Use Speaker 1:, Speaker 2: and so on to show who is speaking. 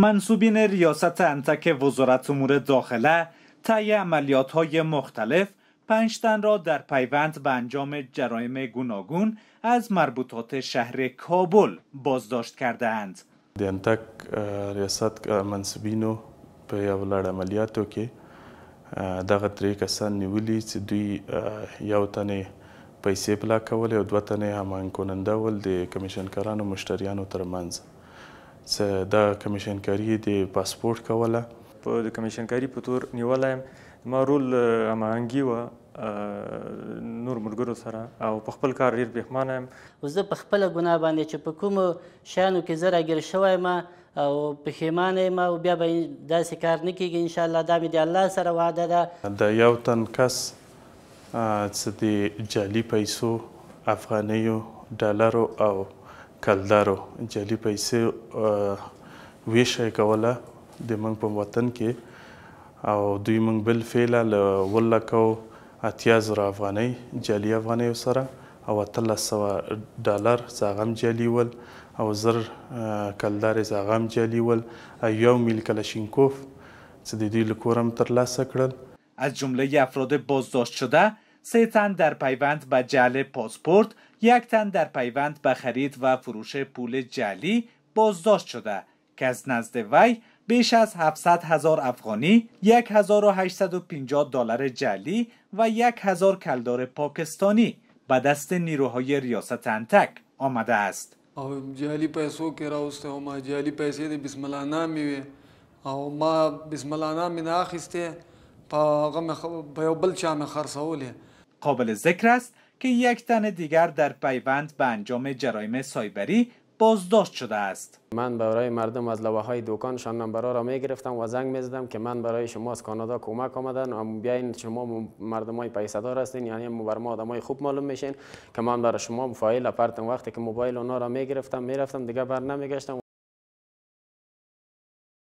Speaker 1: منصوبین ریاست انتک وزارت امور داخله طی عملیات های مختلف پنجتن را در پیوند به انجام جرایم گوناگون از مربوطات شهر کابل بازداشت کرده اند.
Speaker 2: دینتک ریاست منصوبینو په یو لړ عملیاتو کې دغه درې کسان نیولي چې دوی یو تنې پیسې پلا کولې او دوه تنې هماهنګ کننده د کمیشن کارانو مشتریانو ترمنځ څه د کمیشن کاری د پاسپورت کوله په د کمیشن کاری په تور نیولایم ما رول امانګي و نور مرګرو سره او په خپل کار ډیر پښمانه یم زه په خپل ګناه باندې چې په کوم شانو کې زره ګر شوی ما او پښیمانه یم او بیا به داسې کار نه کیږي ان شاء الله دا مې د الله سره وعده ده د یو تن کس څه د جعلي پیسو افغانیو ډالرو او کلدارو جعلي پیسې ویشه کوله د موږ په وطن کې او دوی موږ بل فعله له اووه لکو اتیا زره افغانۍ جعلي افغانیو سره او اتلس سوه ډالر زاغم جعلي ول او زر کلدارې زاغم جعلي ول یو میل کلشینکوف چې د دوی له کورم ترلاسه کړل
Speaker 1: از جمله افراد بازداشت شده سه تن در پیوند به جعل پاسپورت یک تن در پیوند به خرید و فروش پول جلی بازداشت شده که از نزد وی بیش از 700 هزار افغانی 1850 دلار جلی و 1000 کلدار پاکستانی به دست نیروهای ریاست انتک آمده است
Speaker 2: او پیسو که راسته او ما جعلی پیسې بسم الله
Speaker 1: او ما بسم الله نامی نه اخیسته په هغه قابل ذکر است که یک تن دیگر در پیوند به انجام جرایم سایبری بازداشت شده است من برای مردم از لوحه های دوکانشان نمبر را می
Speaker 2: گرفتم و زنگ می زدم که من برای شما از کانادا کمک آمدن و بیاین شما مردم های هستین یعنی بر ما آدم خوب معلوم میشین که من برای شما فایل پرتم وقتی که موبایل اونا را می گرفتم می رفتم دیگه بر نمی